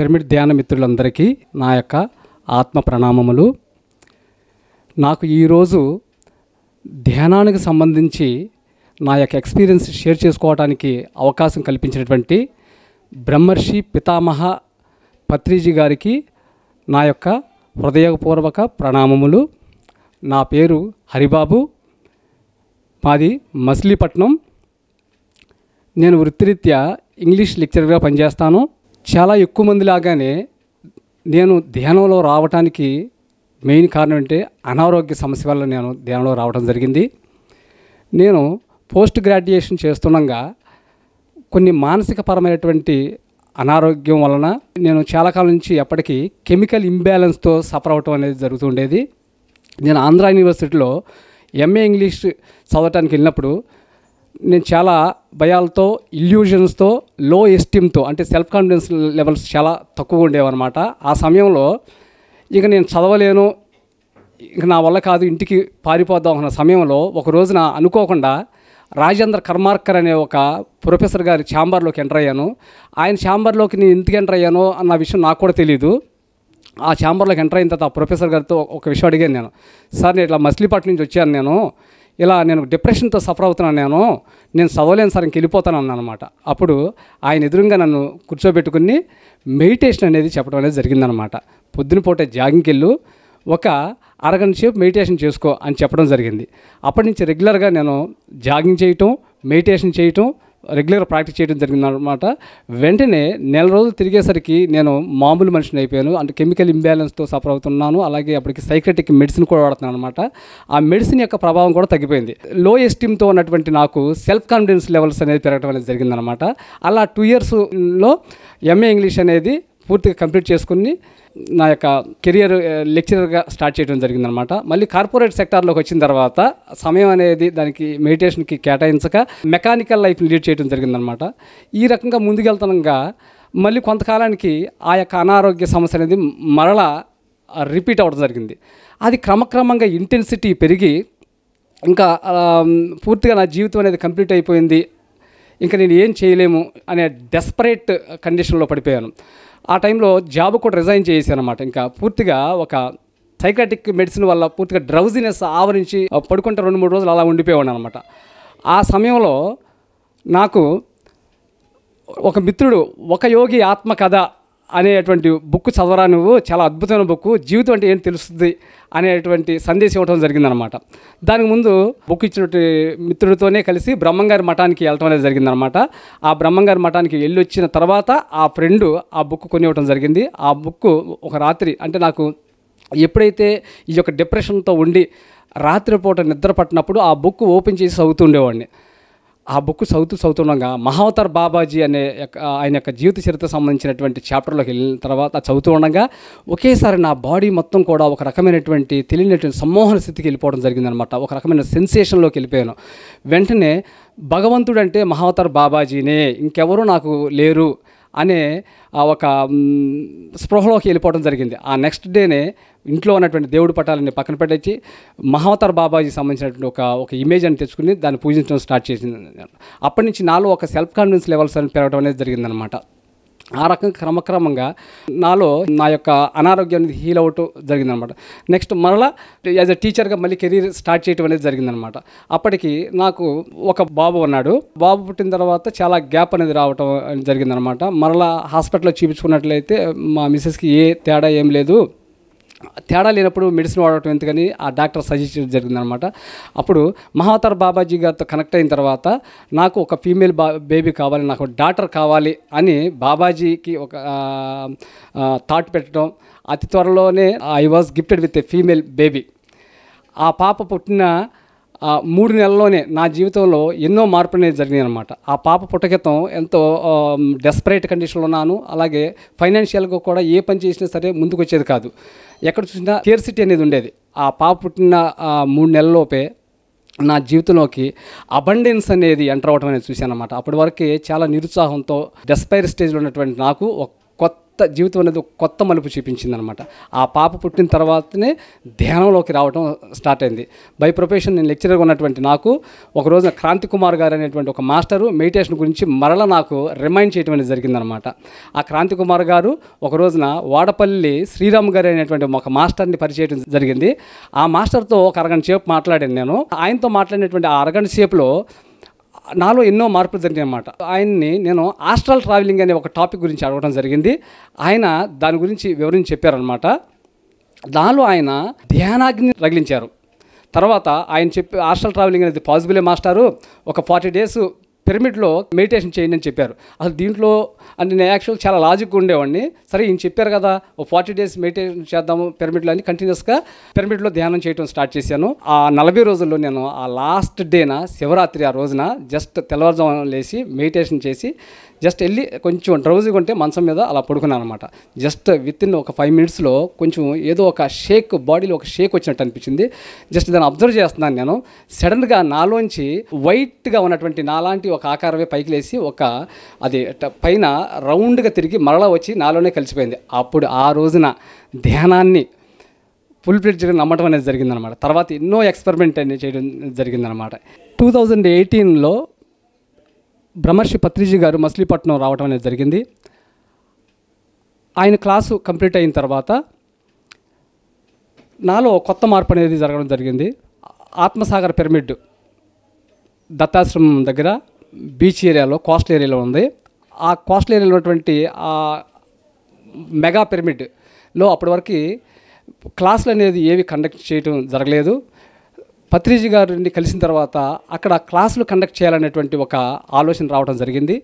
pyramid ధ్యాన మిత్రులందరికీ నా యొక్క ఆత్మ ప్రణామములు నాకు ఈరోజు ధ్యానానికి సంబంధించి నా యొక్క ఎక్స్పీరియన్స్ షేర్ చేసుకోవడానికి అవకాశం కల్పించినటువంటి బ్రహ్మర్షి పితామహ పత్రిజీ గారికి నా యొక్క హృదయపూర్వక ప్రణామములు నా పేరు హరిబాబు మాది మసిలీపట్నం నేను వృత్తిరీత్యా ఇంగ్లీష్ లెక్చర్గా పనిచేస్తాను చాలా ఎక్కువ మంది లాగానే నేను ధ్యానంలో రావటానికి మెయిన్ కారణం అంటే అనారోగ్య సమస్య వల్ల నేను ధ్యానంలో రావడం జరిగింది నేను పోస్ట్ గ్రాడ్యుయేషన్ చేస్తుండగా కొన్ని మానసిక పరమైనటువంటి అనారోగ్యం వలన నేను చాలా కాలం నుంచి ఎప్పటికీ కెమికల్ ఇంబ్యాలెన్స్తో సఫర్ అవటం అనేది జరుగుతుండేది నేను ఆంధ్ర యూనివర్సిటీలో ఎంఏ ఇంగ్లీష్ చదవటానికి వెళ్ళినప్పుడు నేను చాలా భయాలతో ఇల్యూజన్స్తో లో ఎస్టీమ్తో అంటే సెల్ఫ్ కాన్ఫిడెన్స్ లెవెల్స్ చాలా తక్కువ ఉండేవన్నమాట ఆ సమయంలో ఇక నేను చదవలేను ఇక నా వల్ల కాదు ఇంటికి పారిపోద్దాం అన్న సమయంలో ఒక రోజున అనుకోకుండా రాజేంద్ర కర్మార్కర్ అనే ఒక ప్రొఫెసర్ గారి ఛాంబర్లోకి ఎంటర్ అయ్యాను ఆయన ఛాంబర్లోకి నేను ఎందుకు ఎంటర్ అయ్యానో అన్న విషయం నాకు కూడా తెలియదు ఆ ఛాంబర్లోకి ఎంటర్ అయిన తర్వాత ఆ ప్రొఫెసర్ గారితో ఒక విషయం అడిగాను నేను సార్ నేను ఇట్లా మచిలీపట్నం నుంచి వచ్చాను నేను ఇలా నేను డిప్రెషన్తో సఫర్ అవుతున్నాను నేను నేను చదవలేని సార్ ఇంక వెళ్ళిపోతాను అన్నమాట అప్పుడు ఆయన ఎదురుగా నన్ను కూర్చోబెట్టుకుని మెడిటేషన్ అనేది చెప్పడం అనేది జరిగిందనమాట పూటే జాగింగ్కి వెళ్ళు ఒక అరగంట సేపు మెడిటేషన్ చేసుకో అని చెప్పడం జరిగింది అప్పటి నుంచి రెగ్యులర్గా నేను జాగింగ్ చేయటం మెడిటేషన్ చేయటం రెగ్యులర్గా ప్రాక్టీస్ చేయడం జరిగింది అనమాట వెంటనే నెల రోజులు తిరిగేసరికి నేను మామూలు మనిషిని అయిపోయాను అంటే కెమికల్ ఇంబ్యాలెన్స్తో సఫర్ అవుతున్నాను అలాగే అప్పటికి సైక్రటిక్ మెడిసిన్ కూడా వాడుతున్నాను అనమాట ఆ మెడిసిన్ యొక్క ప్రభావం కూడా తగ్గిపోయింది లో ఎస్టీమ్తో ఉన్నటువంటి నాకు సెల్ఫ్ కాన్ఫిడెన్స్ లెవెల్స్ అనేది పెరగడం అనేది జరిగిందనమాట అలా టూ ఇయర్స్లో ఎంఏ ఇంగ్లీష్ అనేది పూర్తిగా కంప్లీట్ చేసుకుని నా యొక్క కెరియర్ లెక్చరర్గా స్టార్ట్ చేయడం జరిగిందనమాట మళ్ళీ కార్పొరేట్ సెక్టార్లోకి వచ్చిన తర్వాత సమయం అనేది దానికి మెడిటేషన్కి కేటాయించక మెకానికల్ లైఫ్ లీడ్ చేయడం జరిగిందనమాట ఈ రకంగా ముందుకెళ్తనంగా మళ్ళీ కొంతకాలానికి ఆ యొక్క అనారోగ్య సమస్య అనేది మరలా రిపీట్ అవ్వడం జరిగింది అది క్రమక్రమంగా ఇంటెన్సిటీ పెరిగి ఇంకా పూర్తిగా నా జీవితం అనేది కంప్లీట్ అయిపోయింది ఇంకా నేను ఏం చేయలేము అనే డెస్పరేట్ కండిషన్లో పడిపోయాను ఆ టైంలో జాబ్ కూడా రిజైన్ చేసి అనమాట ఇంకా పూర్తిగా ఒక సైకాటిక్ మెడిసిన్ వల్ల పూర్తిగా డ్రౌజినెస్ ఆవరించి పడుకుంటే రెండు మూడు రోజులు అలా ఉండిపోయాను అనమాట ఆ సమయంలో నాకు ఒక మిత్రుడు ఒక యోగి ఆత్మకథ అనేటువంటి బుక్ చదవరా నువ్వు చాలా అద్భుతమైన బుక్ జీవితం అంటే ఏం తెలుస్తుంది అనేటువంటి సందేశం ఇవ్వడం జరిగిందనమాట దానికి ముందు బుక్ ఇచ్చినటువంటి మిత్రుడితోనే కలిసి బ్రహ్మంగారి మఠానికి వెళ్ళటం అనేది జరిగిందనమాట ఆ బ్రహ్మంగారి మఠానికి వెళ్ళి వచ్చిన తర్వాత ఆ ఫ్రెండు ఆ బుక్ కొనివ్వటం జరిగింది ఆ బుక్ ఒక రాత్రి అంటే నాకు ఎప్పుడైతే ఈ యొక్క డిప్రెషన్తో ఉండి రాత్రిపూట నిద్ర పట్టినప్పుడు ఆ బుక్ ఓపెన్ చేసి చదువుతుండేవాడిని ఆ బుక్ చదువుతూ ఉండగా మహావతార్ బాబాజీ అనే ఆయన యొక్క జీవిత చరిత్ర సంబంధించినటువంటి చాప్టర్లోకి వెళ్ళిన తర్వాత చదువుతూ ఉండగా ఒకేసారి నా బాడీ మొత్తం కూడా ఒక రకమైనటువంటి తెలియనటువంటి సమ్మోహన స్థితికి వెళ్ళిపోవడం జరిగిందనమాట ఒక రకమైన సెన్సేషన్లోకి వెళ్ళిపోయాను వెంటనే భగవంతుడంటే మహావతార్ బాబాజీనే ఇంకెవరూ నాకు లేరు అనే ఒక స్పృహలోకి వెళ్ళిపోవడం జరిగింది ఆ నెక్స్ట్ డేనే ఇంట్లో ఉన్నటువంటి దేవుడు పటాలని పక్కన పెట్టేసి మహావతార్ బాబాజీ సంబంధించినటువంటి ఒక ఒక ఇమేజ్ అని తెచ్చుకుని దాన్ని పూజించడం స్టార్ట్ చేసింది అప్పటి నుంచి నాలో ఒక సెల్ఫ్ కాన్ఫిడెన్స్ లెవెల్స్ అని పెరగడం అనేది జరిగిందనమాట ఆ రకంగా క్రమక్రమంగా నాలో నా యొక్క అనారోగ్యం హీల్ అవ్వటం జరిగిందనమాట నెక్స్ట్ మరలా యాజ్ అ టీచర్గా మళ్ళీ కెరీర్ స్టార్ట్ చేయటం అనేది జరిగిందనమాట అప్పటికి నాకు ఒక బాబు ఉన్నాడు బాబు పుట్టిన తర్వాత చాలా గ్యాప్ అనేది రావటం జరిగిందనమాట మరలా హాస్పిటల్లో చూపించుకున్నట్లయితే మా మిస్సెస్కి ఏ తేడా ఏం లేదు తేడా లేనప్పుడు మెడిసిన్ వాడటం ఎందుకని ఆ డాక్టర్ సజెస్ట్ చేయడం జరిగిందనమాట అప్పుడు మహాతర్ బాబాజీ గారితో కనెక్ట్ అయిన తర్వాత నాకు ఒక ఫీమేల్ బా బేబీ కావాలి నాకు డాక్టర్ కావాలి అని బాబాజీకి ఒక థాట్ పెట్టడం అతి త్వరలోనే I was gifted with a female baby ఆ పాప పుట్టిన ఆ మూడు నెలల్లోనే నా జీవితంలో ఎన్నో మార్పులు అనేది జరిగినాయి అనమాట ఆ పాప పుట్టకితం ఎంతో డెస్పరేట్ కండిషన్లో ఉన్నాను అలాగే ఫైనాన్షియల్గా కూడా ఏ పని చేసినా సరే ముందుకు వచ్చేది కాదు ఎక్కడ చూసినా కేర్ సిటీ అనేది ఉండేది ఆ పాప పుట్టిన మూడు నెలల్లోపే నా జీవితంలోకి అబండెన్స్ అనేది ఎంటర్ అవ్వడం అనేది చూశాను అనమాట అప్పటి వరకే చాలా నిరుత్సాహంతో డెస్పైర్ స్టేజ్లో ఉన్నటువంటి నాకు ఒక కొత్త జీవితం అనేది కొత్త మలుపు చూపించింది అనమాట ఆ పాప పుట్టిన తర్వాతనే ధ్యానంలోకి రావడం స్టార్ట్ అయింది బై ప్రొఫెషన్ నేను లెక్చరర్గా ఉన్నటువంటి నాకు ఒకరోజు క్రాంతి కుమార్ గారు అనేటువంటి ఒక మాస్టరు మెడిటేషన్ గురించి మరల నాకు రిమైండ్ చేయడం అనేది జరిగిందనమాట ఆ క్రాంతి కుమార్ గారు ఒక రోజున వాడపల్లి శ్రీరామ్ గారు అనేటువంటి ఒక మాస్టర్ని పరిచయం జరిగింది ఆ మాస్టర్తో ఒక అరగంట సేపు మాట్లాడాను నేను ఆయనతో మాట్లాడినటువంటి ఆ అరగంట సేపులో నాలో ఎన్నో మార్పులు జరిగాయి అన్నమాట ఆయన్ని నేను ఆస్ట్రల్ ట్రావెలింగ్ అనే ఒక టాపిక్ గురించి అడగడం జరిగింది ఆయన దాని గురించి వివరించి చెప్పారనమాట దానిలో ఆయన ధ్యానాగ్ని రగిలించారు తర్వాత ఆయన చెప్పి ఆస్ట్రల్ ట్రావెలింగ్ అనేది పాసిబులే మాస్టారు ఒక ఫార్టీ డేస్ పిరమిడ్లో మెడిటేషన్ చేయండి అని చెప్పారు అసలు దీంట్లో అంటే నేను యాక్చువల్ చాలా లాజిక్గా ఉండేవాడిని సరే ఈయన చెప్పారు కదా ఓ ఫార్టీ డేస్ మెడిటేషన్ చేద్దాము పిరమిడ్లో అని కంటిన్యూస్గా పిరమిడ్లో ధ్యానం చేయడం స్టార్ట్ చేశాను ఆ నలభై రోజుల్లో నేను ఆ లాస్ట్ డేన శివరాత్రి ఆ రోజున జస్ట్ తెల్లవారుజాము లేచి మెడిటేషన్ చేసి జస్ట్ వెళ్ళి కొంచెం డ్రౌజీగా ఉంటే మంచం మీద అలా పడుకున్నాను అనమాట జస్ట్ విత్ ఇన్ ఒక ఫైవ్ మినిట్స్లో కొంచెం ఏదో ఒక షేక్ బాడీలో ఒక షేక్ వచ్చినట్టు అనిపించింది జస్ట్ దాన్ని అబ్జర్వ్ చేస్తున్నాను నేను సడన్గా నాలోంచి వైట్గా ఉన్నటువంటి నాలాంటి ఒక ఆకారమే పైకి లేచి ఒక అది పైన రౌండ్గా తిరిగి మరలా వచ్చి నాలోనే కలిసిపోయింది అప్పుడు ఆ రోజున ధ్యానాన్ని ఫుల్ ఫ్లెడ్జ్గా నమ్మటం అనేది జరిగిందనమాట తర్వాత ఎన్నో ఎక్స్పెరిమెంట్ అనేది చేయడం జరిగిందనమాట టూ థౌజండ్ ఎయిటీన్లో బ్రహ్మర్షి పత్రిజీ గారు మసిలీపట్నం రావడం అనేది జరిగింది ఆయన క్లాసు కంప్లీట్ అయిన తర్వాత నాలో కొత్త మార్పు అనేది జరగడం జరిగింది ఆత్మసాగర్ పిరమిడ్ దత్తాశ్రమం దగ్గర బీచ్ ఏరియాలో కోస్టల్ ఏరియాలో ఉంది ఆ కోస్టల్ ఏరియాలో ఉన్నటువంటి ఆ మెగా పిరమిడ్లో అప్పటి వరకు క్లాసులు అనేది ఏవి కండక్ట్ చేయడం జరగలేదు పత్రిజీ గారిని కలిసిన తర్వాత అక్కడ క్లాసులు కండక్ట్ చేయాలనేటువంటి ఒక ఆలోచన రావడం జరిగింది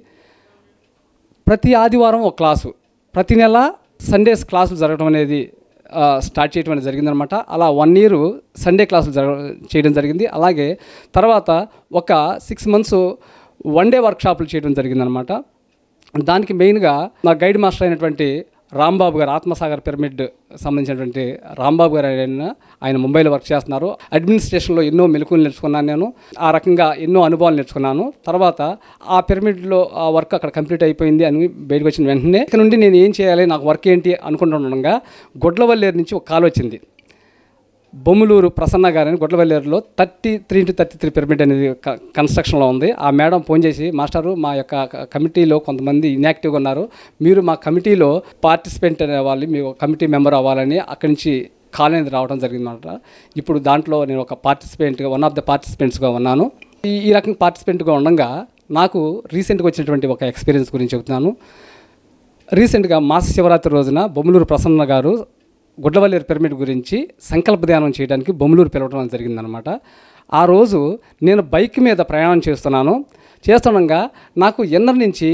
ప్రతి ఆదివారం ఒక క్లాసు ప్రతి నెల సండేస్ క్లాసులు జరగడం అనేది స్టార్ట్ చేయడం అనేది జరిగిందనమాట అలా వన్ ఇయర్ సండే క్లాసులు జరగ చేయడం జరిగింది అలాగే తర్వాత ఒక సిక్స్ మంత్స్ వన్ డే వర్క్షాప్లు చేయడం జరిగిందనమాట దానికి మెయిన్గా మా గైడ్ మాస్టర్ అయినటువంటి రాంబాబు గారు ఆత్మసాగర్ పిరమిడ్ సంబంధించినటువంటి రాంబాబు గారు ఆయన ఆయన ముంబైలో వర్క్ చేస్తున్నారు అడ్మినిస్ట్రేషన్లో ఎన్నో మెలకులు నేర్చుకున్నాను నేను ఆ రకంగా ఎన్నో అనుభవాలు నేర్చుకున్నాను తర్వాత ఆ పిరమిడ్లో ఆ వర్క్ అక్కడ కంప్లీట్ అయిపోయింది అని బయటకు వచ్చిన వెంటనే ఇక్కడ నుండి నేను ఏం చేయాలి నాకు వర్క్ ఏంటి అనుకుంటుండగా గుడ్లవల్లేరు నుంచి ఒక కాల్ వచ్చింది బొమ్ములూరు ప్రసన్న గారని గుడ్లవల్లేరులో thirty three into thirty three pyramid అనేది కన్స్ట్రక్షన్లో ఉంది ఆ మేడం ఫోన్ చేసి మాస్టారు మా యొక్క కమిటీలో కొంతమంది ఇన్యాక్టివ్గా ఉన్నారు మీరు మా కమిటీలో పార్టిసిపెంట్ అనే వాళ్ళు మీ కమిటీ మెంబర్ అవ్వాలని అక్కడి నుంచి కాల్ అనేది రావడం జరిగిందన్నమాట ఇప్పుడు దాంట్లో నేను ఒక పార్టిసిపెంట్గా వన్ ఆఫ్ ద పార్టిసిపెంట్స్గా ఉన్నాను ఈ రకం పార్టిసిపెంట్గా ఉండగా నాకు రీసెంట్గా వచ్చినటువంటి ఒక ఎక్స్పీరియన్స్ గురించి చెబుతున్నాను రీసెంట్గా మాస శివరాత్రి రోజున బొమ్మలూరు ప్రసన్న గారు గుడ్లవల్లి పిరమిడ్ గురించి సంకల్ప ధ్యానం చేయడానికి బొమ్మలూరు పిలవడం జరిగిందనమాట ఆ రోజు నేను బైక్ మీద ప్రయాణం చేస్తున్నాను చేస్తుండగా నాకు ఎన్నర్ నుంచి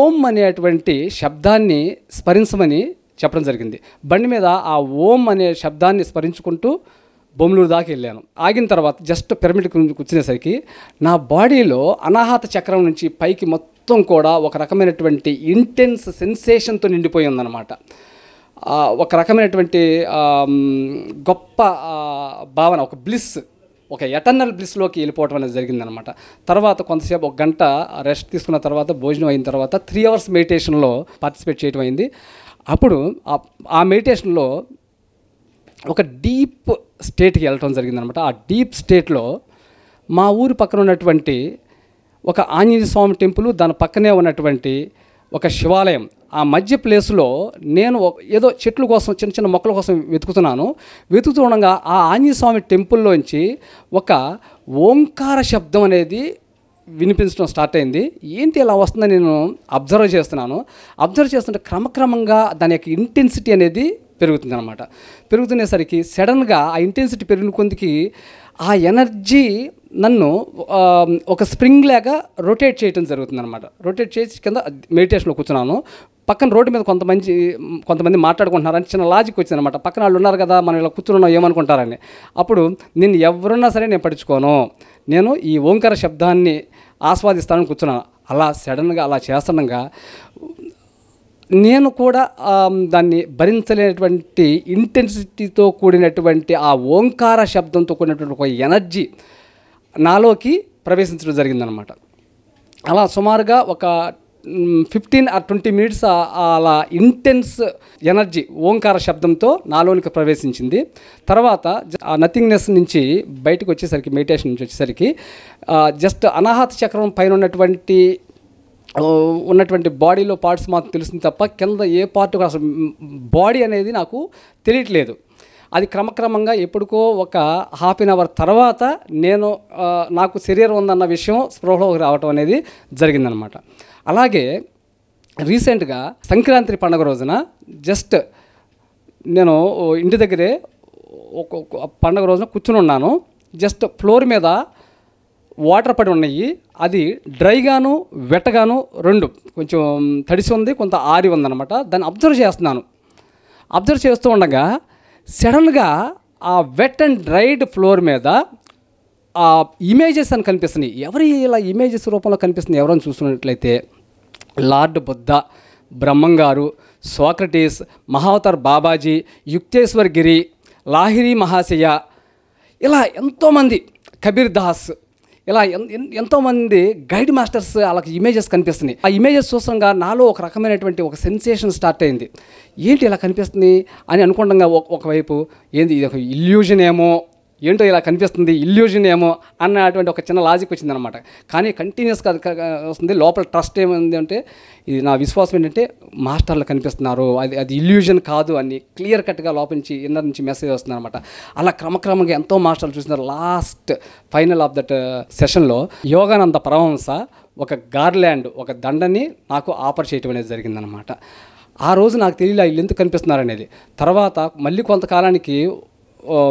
ఓం అనేటువంటి శబ్దాన్ని స్మరించమని చెప్పడం జరిగింది బండి మీద ఆ ఓం అనే శబ్దాన్ని స్మరించుకుంటూ బొమ్మలూరు దాకా వెళ్ళాను ఆగిన తర్వాత జస్ట్ పిరమిడ్ కూర్చునేసరికి నా బాడీలో అనాహత చక్రం నుంచి పైకి మొత్తం కూడా ఒక రకమైనటువంటి ఇంటెన్స్ సెన్సేషన్తో నిండిపోయి ఉందన్నమాట ఒక రకమైనటువంటి గొప్ప భావన ఒక బ్లిస్ ఒక ఎటర్నల్ బ్లిస్లోకి వెళ్ళిపోవటం అనేది జరిగిందనమాట తర్వాత కొంతసేపు ఒక గంట రెస్ట్ తీసుకున్న తర్వాత భోజనం అయిన తర్వాత త్రీ అవర్స్ మెడిటేషన్లో పార్టిసిపేట్ చేయడం అయింది అప్పుడు ఆ మెడిటేషన్లో ఒక డీప్ స్టేట్కి వెళ్ళటం జరిగిందనమాట ఆ డీప్ స్టేట్లో మా ఊరి పక్కన ఉన్నటువంటి ఒక ఆంజనేయ స్వామి టెంపుల్ దాని పక్కనే ఉన్నటువంటి ఒక శివాలయం ఆ మధ్య ప్లేస్లో నేను ఏదో చెట్ల కోసం చిన్న చిన్న మొక్కల కోసం వెతుకుతున్నాను వెతుకుతుండగా ఆ ఆంజనేయస్వామి టెంపుల్లోంచి ఒక ఓంకార శబ్దం అనేది వినిపించడం స్టార్ట్ అయింది ఏంటి ఇలా వస్తుందని నేను అబ్జర్వ్ చేస్తున్నాను అబ్జర్వ్ చేస్తుంటే క్రమక్రమంగా దాని యొక్క ఇంటెన్సిటీ అనేది పెరుగుతుంది అనమాట పెరుగుతునేసరికి సడన్గా ఆ ఇంటెన్సిటీ పెరిగిన కొందికి ఆ ఎనర్జీ నన్ను ఒక స్ప్రింగ్ లాగా రొటేట్ చేయడం జరుగుతుంది అనమాట రొటేట్ చేసి కింద మెడిటేషన్లో కూర్చున్నాను పక్కన రోడ్డు మీద కొంతమంది కొంతమంది మాట్లాడుకుంటున్నారని చిన్న లాజిక్ వచ్చింది అనమాట పక్కన వాళ్ళు ఉన్నారు కదా మనం ఇలా కూర్చున్నా ఏమనుకుంటారని అప్పుడు నేను ఎవరున్నా సరే నేను పడుచుకోను నేను ఈ ఓంకార శబ్దాన్ని ఆస్వాదిస్తానని కూర్చున్నాను అలా సడన్గా అలా చేస్తుండగా నేను కూడా దాన్ని భరించలేనటువంటి ఇంటెన్సిటీతో కూడినటువంటి ఆ ఓంకార శబ్దంతో కూడినటువంటి ఒక ఎనర్జీ నాలోకి ప్రవేశించడం జరిగిందనమాట అలా సుమారుగా ఒక ఫిఫ్టీన్ ఆర్ ట్వంటీ మినిట్స్ అలా ఇంటెన్స్ ఎనర్జీ ఓంకార శబ్దంతో నాలోనికి ప్రవేశించింది తర్వాత ఆ నథింగ్నెస్ నుంచి బయటకు వచ్చేసరికి మెడిటేషన్ నుంచి వచ్చేసరికి జస్ట్ అనాహత చక్రం పైన ఉన్నటువంటి ఉన్నటువంటి బాడీలో పార్ట్స్ మాత్రం తెలుస్తుంది తప్ప కింద ఏ పార్ట్ అసలు బాడీ అనేది నాకు తెలియట్లేదు అది క్రమక్రమంగా ఎప్పటికో ఒక హాఫ్ అన్ అవర్ తర్వాత నేను నాకు శరీరం ఉందన్న విషయం స్పృహలోకి రావటం అనేది జరిగిందనమాట అలాగే రీసెంట్గా సంక్రాంతి పండుగ రోజున జస్ట్ నేను ఇంటి దగ్గరే ఒక పండుగ రోజున కూర్చుని ఉన్నాను జస్ట్ ఫ్లోర్ మీద వాటర్ పడి ఉన్నాయి అది డ్రైగాను వెట్టగాను రెండు కొంచెం తడిసి ఉంది కొంత ఆరి ఉందన్నమాట దాన్ని అబ్జర్వ్ చేస్తున్నాను అబ్జర్వ్ చేస్తూ ఉండగా సడన్గా ఆ వెట్ అండ్ డ్రైడ్ ఫ్లోర్ మీద ఆ ఇమేజెస్ అని కనిపిస్తున్నాయి ఎవరి ఇలా ఇమేజెస్ రూపంలో కనిపిస్తుంది ఎవరైనా చూస్తున్నట్లయితే లార్డ్ బుద్ధ బ్రహ్మంగారు సోక్రటీస్ మహావతార్ బాబాజీ యుక్తేశ్వర్ గిరి లాహిరి మహాశయ ఇలా ఎంతోమంది కబీర్ దాస్ ఇలా ఎంతోమంది గైడ్ మాస్టర్స్ వాళ్ళకి ఇమేజెస్ కనిపిస్తున్నాయి ఆ ఇమేజెస్ చూసంగా నాలో ఒక రకమైనటువంటి ఒక సెన్సేషన్ స్టార్ట్ అయింది ఏంటి ఇలా కనిపిస్తుంది అని ఒక ఒకవైపు ఏంది ఇది ఒక ఇల్యూజన్ ఏమో ఏంటో ఇలా కనిపిస్తుంది ఇల్యూజన్ ఏమో అన్న అటువంటి ఒక చిన్న లాజిక్ వచ్చిందనమాట కానీ కంటిన్యూస్గా వస్తుంది లోపల ట్రస్ట్ ఏమైంది అంటే ఇది నా విశ్వాసం ఏంటంటే మాస్టర్లు కనిపిస్తున్నారు అది అది ఇల్యూజన్ కాదు అని క్లియర్ కట్గా లోపల నుంచి ఇన్నర్ నుంచి మెసేజ్ వస్తుంది అనమాట అలా క్రమక్రమంగా ఎంతో మాస్టర్లు చూసినారు లాస్ట్ ఫైనల్ ఆఫ్ దట్ సెషన్లో యోగానంద పరమంస ఒక గార్ల్యాండ్ ఒక దండని నాకు ఆఫర్ చేయటం అనేది జరిగిందనమాట ఆ రోజు నాకు తెలియలే వీళ్ళు ఎందుకు కనిపిస్తున్నారు అనేది తర్వాత మళ్ళీ కొంతకాలానికి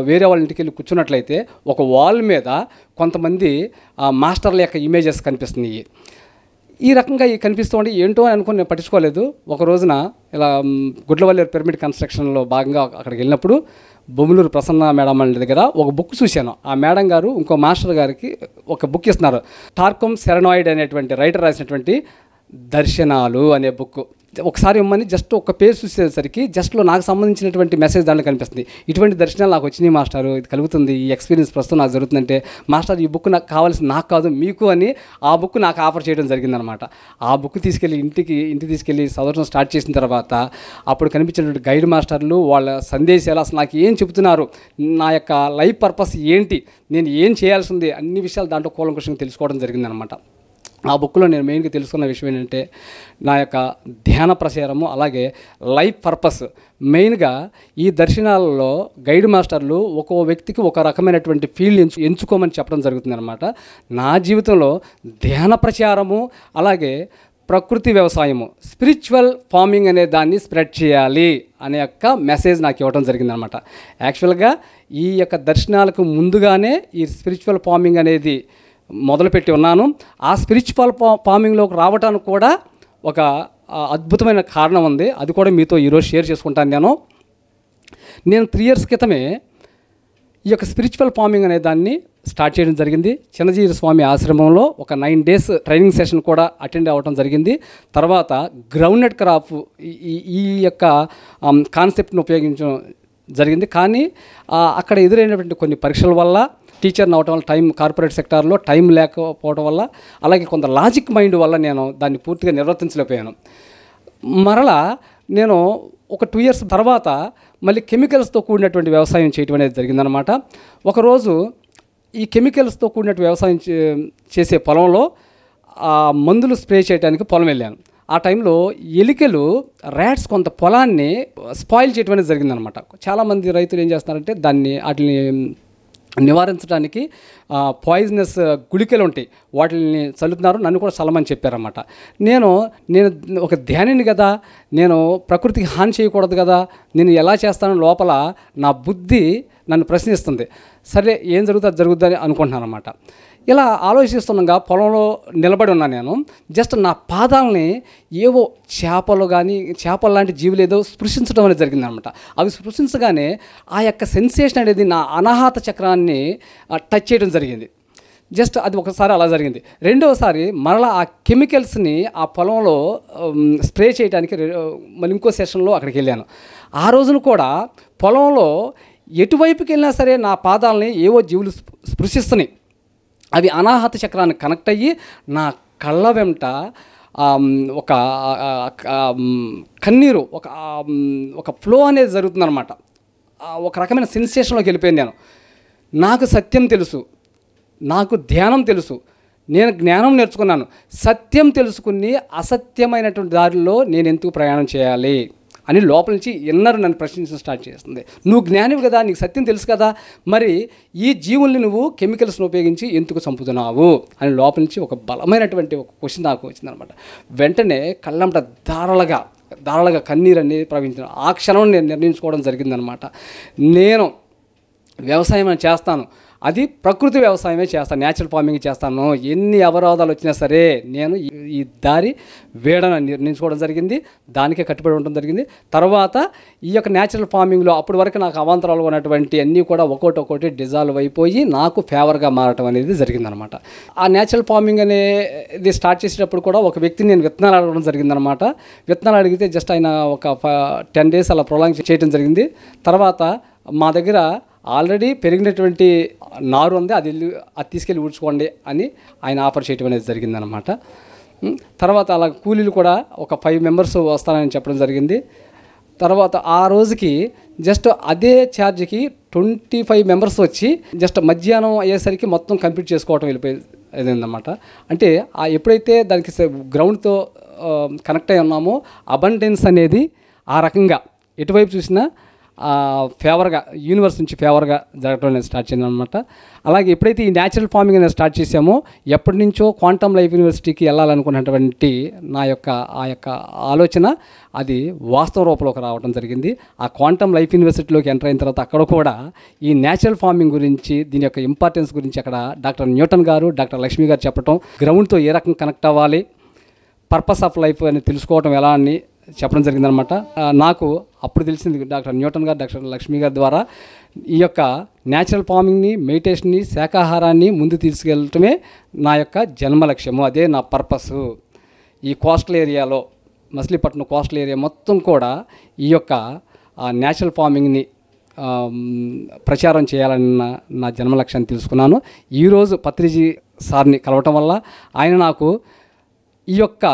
వేరే వాళ్ళ ఇంటికి వెళ్ళి కూర్చున్నట్లయితే ఒక వాల్ మీద కొంతమంది మాస్టర్ల యొక్క ఇమేజెస్ కనిపిస్తున్నాయి ఈ రకంగా ఈ కనిపిస్తూ ఉంటే ఏంటో అని అనుకుని నేను పట్టించుకోలేదు ఒక రోజున ఇలా గుడ్లవల్లి పిరమిడ్ కన్స్ట్రక్షన్లో భాగంగా అక్కడికి వెళ్ళినప్పుడు బొమ్మలూరు ప్రసన్న మేడం అనే దగ్గర ఒక బుక్ చూశాను ఆ మేడం గారు ఇంకో మాస్టర్ గారికి ఒక బుక్ ఇస్తున్నారు టార్కమ్ సెరనాయిడ్ అనేటువంటి రైటర్ రాసినటువంటి దర్శనాలు అనే బుక్ ఒకసారి ఇమ్మని జస్ట్ ఒక పేజ్ చూసేసరికి జస్ట్లో నాకు సంబంధించినటువంటి మెసేజ్ దాంట్లో కనిపిస్తుంది ఇటువంటి దర్శనాలు నాకు వచ్చినాయి మాస్టర్ ఇది కలుగుతుంది ఈ ఎక్స్పీరియన్స్ ప్రస్తుతం నాకు జరుగుతుందంటే మాస్టర్ ఈ బుక్ నాకు కావాల్సింది నాకు కాదు మీకు అని ఆ బుక్ నాకు ఆఫర్ చేయడం జరిగిందనమాట ఆ బుక్ తీసుకెళ్ళి ఇంటికి ఇంటికి తీసుకెళ్ళి చదవడం స్టార్ట్ చేసిన తర్వాత అప్పుడు కనిపించినటువంటి గైడ్ మాస్టర్లు వాళ్ళ సందేశాలు అసలు నాకు ఏం చెబుతున్నారు నా యొక్క లైఫ్ పర్పస్ ఏంటి నేను ఏం చేయాల్సింది అన్ని విషయాలు దాంట్లో కూలం కూలంకృష్ణ తెలుసుకోవడం జరిగిందనమాట ఆ బుక్లో నేను మెయిన్గా తెలుసుకున్న విషయం ఏంటంటే నా యొక్క ధ్యాన ప్రచారము అలాగే లైఫ్ పర్పస్ మెయిన్గా ఈ దర్శనాలలో గైడ్ మాస్టర్లు ఒక్కో వ్యక్తికి ఒక రకమైనటువంటి ఫీల్డ్ ఎంచు ఎంచుకోమని చెప్పడం జరుగుతుంది అనమాట నా జీవితంలో ధ్యాన ప్రచారము అలాగే ప్రకృతి వ్యవసాయము స్పిరిచువల్ ఫార్మింగ్ అనే దాన్ని స్ప్రెడ్ చేయాలి అనే యొక్క మెసేజ్ నాకు ఇవ్వడం జరిగిందనమాట యాక్చువల్గా ఈ యొక్క దర్శనాలకు ముందుగానే ఈ స్పిరిచువల్ ఫార్మింగ్ అనేది మొదలుపెట్టి ఉన్నాను ఆ స్పిరిచువల్ ఫా ఫార్మింగ్లోకి రావడానికి కూడా ఒక అద్భుతమైన కారణం ఉంది అది కూడా మీతో ఈరోజు షేర్ చేసుకుంటాను నేను నేను త్రీ ఇయర్స్ క్రితమే ఈ యొక్క స్పిరిచువల్ ఫార్మింగ్ అనే దాన్ని స్టార్ట్ చేయడం జరిగింది చిన్నజీవి స్వామి ఆశ్రమంలో ఒక నైన్ డేస్ ట్రైనింగ్ సెషన్ కూడా అటెండ్ అవ్వడం జరిగింది తర్వాత గ్రౌండెడ్ క్రాప్ ఈ ఈ యొక్క కాన్సెప్ట్ని um, ఉపయోగించడం జరిగింది కానీ అక్కడ ఎదురైనటువంటి కొన్ని పరీక్షల వల్ల టీచర్ అవటం వల్ల టైం కార్పొరేట్ సెక్టార్లో టైం లేకపోవడం వల్ల అలాగే కొంత లాజిక్ మైండ్ వల్ల నేను దాన్ని పూర్తిగా నిర్వర్తించలేకపోయాను మరలా నేను ఒక టూ ఇయర్స్ తర్వాత మళ్ళీ కెమికల్స్తో కూడినటువంటి వ్యవసాయం చేయటం అనేది జరిగిందనమాట ఒకరోజు ఈ కెమికల్స్తో కూడినట్టు వ్యవసాయం చేసే పొలంలో ఆ మందులు స్ప్రే చేయడానికి పొలం వెళ్ళాను ఆ టైంలో ఎలికలు ర్యాట్స్ కొంత పొలాన్ని స్పాయిల్ చేయడం అనేది జరిగిందనమాట చాలామంది రైతులు ఏం చేస్తున్నారంటే దాన్ని వాటిని నివారించడానికి పాయిజనస్ గుళికలు ఉంటాయి వాటిని చల్లుతున్నారు నన్ను కూడా చల్లమని చెప్పారన్నమాట నేను నేను ఒక ధ్యానిని కదా నేను ప్రకృతికి హాని చేయకూడదు కదా నేను ఎలా చేస్తాను లోపల నా బుద్ధి నన్ను ప్రశ్నిస్తుంది సరే ఏం జరుగుతుంది జరుగుద్దని అనుకుంటున్నాను అనమాట ఇలా ఆలోచిస్తుండగా పొలంలో నిలబడి ఉన్నాను నేను జస్ట్ నా పాదాలని ఏవో చేపలు కానీ చేపలు లాంటి జీవులు ఏదో స్పృశించడం అనేది జరిగిందనమాట అవి స్పృశించగానే ఆ యొక్క సెన్సేషన్ అనేది నా అనాహత చక్రాన్ని టచ్ చేయడం జరిగింది జస్ట్ అది ఒకసారి అలా జరిగింది రెండవసారి మరలా ఆ కెమికల్స్ని ఆ పొలంలో స్ప్రే చేయడానికి మళ్ళీ ఇంకో సెషన్లో అక్కడికి వెళ్ళాను ఆ రోజున కూడా పొలంలో ఎటువైపుకి వెళ్ళినా సరే నా పాదాలని ఏవో జీవులు స్పృశిస్తున్నాయి అవి అనాహత చక్రాన్ని కనెక్ట్ అయ్యి నా కళ్ళ వెంట ఒక కన్నీరు ఒక ఒక ఫ్లో అనేది జరుగుతుందనమాట ఒక రకమైన సెన్సేషన్లోకి వెళ్ళిపోయింది నేను నాకు సత్యం తెలుసు నాకు ధ్యానం తెలుసు నేను జ్ఞానం నేర్చుకున్నాను సత్యం తెలుసుకుని అసత్యమైనటువంటి దారిలో నేను ఎందుకు ప్రయాణం చేయాలి అని లోపల నుంచి ఇన్నర్ నన్ను ప్రశ్నించడం స్టార్ట్ చేస్తుంది నువ్వు జ్ఞానివి కదా నీకు సత్యం తెలుసు కదా మరి ఈ జీవుల్ని నువ్వు కెమికల్స్ని ఉపయోగించి ఎందుకు చంపుతున్నావు అని లోపల నుంచి ఒక బలమైనటువంటి ఒక క్వశ్చన్ నాకు వచ్చిందనమాట వెంటనే కళ్ళంట దారలుగా దారలుగా కన్నీరు అనేది ప్రవహించిన ఆ క్షణం నేను నిర్ణయించుకోవడం జరిగిందనమాట నేను వ్యవసాయం చేస్తాను అది ప్రకృతి వ్యవసాయమే చేస్తాను న్యాచురల్ ఫార్మింగ్ చేస్తాను ఎన్ని అవరోధాలు వచ్చినా సరే నేను ఈ దారి వేడన నిర్ణయించుకోవడం జరిగింది దానికే కట్టుబడి ఉండడం జరిగింది తర్వాత ఈ యొక్క న్యాచురల్ ఫార్మింగ్లో అప్పటి వరకు నాకు అవాంతరాలు ఉన్నటువంటి అన్నీ కూడా ఒకటి ఒకటి డిజాల్వ్ అయిపోయి నాకు ఫేవర్గా మారటం అనేది జరిగిందనమాట ఆ న్యాచురల్ ఫార్మింగ్ అనేది స్టార్ట్ చేసేటప్పుడు కూడా ఒక వ్యక్తిని నేను విత్తనాలు అడగడం జరిగిందనమాట విత్తనాలు అడిగితే జస్ట్ ఆయన ఒక టెన్ డేస్ అలా ప్రొలాంగ్ చేయడం జరిగింది తర్వాత మా దగ్గర ఆల్రెడీ పెరిగినటువంటి నారు ఉంది అది అది తీసుకెళ్ళి ఊడ్చుకోండి అని ఆయన ఆఫర్ చేయడం అనేది జరిగిందనమాట తర్వాత అలా కూలీలు కూడా ఒక ఫైవ్ మెంబర్స్ వస్తారని చెప్పడం జరిగింది తర్వాత ఆ రోజుకి జస్ట్ అదే ఛార్జ్కి ట్వంటీ ఫైవ్ మెంబర్స్ వచ్చి జస్ట్ మధ్యాహ్నం అయ్యేసరికి మొత్తం కంప్లీట్ చేసుకోవటం వెళ్ళిపోయి అనమాట అంటే ఆ ఎప్పుడైతే దానికి గ్రౌండ్తో కనెక్ట్ అయి ఉన్నామో అబండెన్స్ అనేది ఆ రకంగా ఎటువైపు చూసినా ఫేవర్గా యూనివర్స్ నుంచి ఫేవర్గా జరగడం నేను స్టార్ట్ చేయను అనమాట అలాగే ఎప్పుడైతే ఈ న్యాచురల్ ఫార్మింగ్ అనేది స్టార్ట్ చేసామో ఎప్పటి నుంచో క్వాంటమ్ లైఫ్ యూనివర్సిటీకి వెళ్ళాలనుకున్నటువంటి నా యొక్క ఆ యొక్క ఆలోచన అది వాస్తవ రూపంలోకి రావడం జరిగింది ఆ క్వాంటమ్ లైఫ్ యూనివర్సిటీలోకి ఎంటర్ అయిన తర్వాత అక్కడ కూడా ఈ న్యాచురల్ ఫార్మింగ్ గురించి దీని యొక్క ఇంపార్టెన్స్ గురించి అక్కడ డాక్టర్ న్యూటన్ గారు డాక్టర్ లక్ష్మి గారు చెప్పడం గ్రౌండ్తో ఏ రకంగా కనెక్ట్ అవ్వాలి పర్పస్ ఆఫ్ లైఫ్ అని తెలుసుకోవడం ఎలా అని చెప్పడం జరిగిందనమాట నాకు అప్పుడు తెలిసింది డాక్టర్ న్యూటన్ గారు డాక్టర్ లక్ష్మి గారి ద్వారా ఈ యొక్క న్యాచురల్ ఫార్మింగ్ని మెడిటేషన్ని శాకాహారాన్ని ముందు తీసుకెళ్ళటమే నా యొక్క జన్మ లక్ష్యము అదే నా పర్పస్ ఈ కోస్టల్ ఏరియాలో మసిలీపట్నం కోస్టల్ ఏరియా మొత్తం కూడా ఈ యొక్క న్యాచురల్ ఫార్మింగ్ని ప్రచారం చేయాలన్న నా జన్మ లక్ష్యాన్ని తెలుసుకున్నాను ఈరోజు పత్రిజీ సార్ని కలవటం వల్ల ఆయన నాకు ఈ యొక్క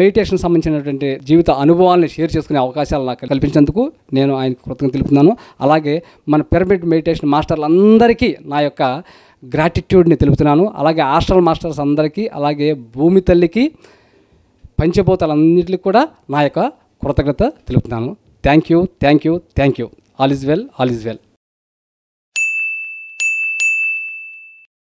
మెడిటేషన్ సంబంధించినటువంటి జీవిత అనుభవాలను షేర్ చేసుకునే అవకాశాలు నాకు కల్పించేందుకు నేను ఆయనకు కృతజ్ఞత తెలుపుతున్నాను అలాగే మన పిరమిడ్ మెడిటేషన్ మాస్టర్లందరికీ నా యొక్క గ్రాటిట్యూడ్ని తెలుపుతున్నాను అలాగే హాస్టల్ మాస్టర్స్ అందరికీ అలాగే భూమి తల్లికి పంచభూతాలన్నింటికి కూడా నా యొక్క కృతజ్ఞత తెలుపుతున్నాను thank you thank you thank you all is well all is well